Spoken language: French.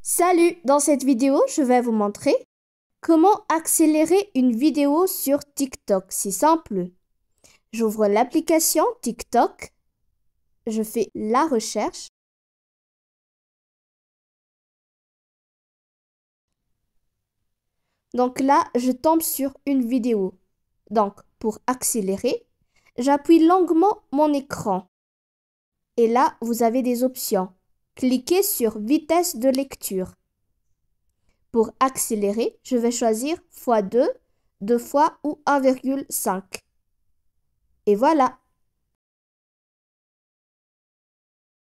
Salut Dans cette vidéo, je vais vous montrer comment accélérer une vidéo sur TikTok. C'est simple. J'ouvre l'application TikTok. Je fais la recherche. Donc là, je tombe sur une vidéo. Donc, pour accélérer, j'appuie longuement mon écran. Et là, vous avez des options. Cliquez sur vitesse de lecture. Pour accélérer, je vais choisir x2, 2 fois ou 1,5. Et voilà,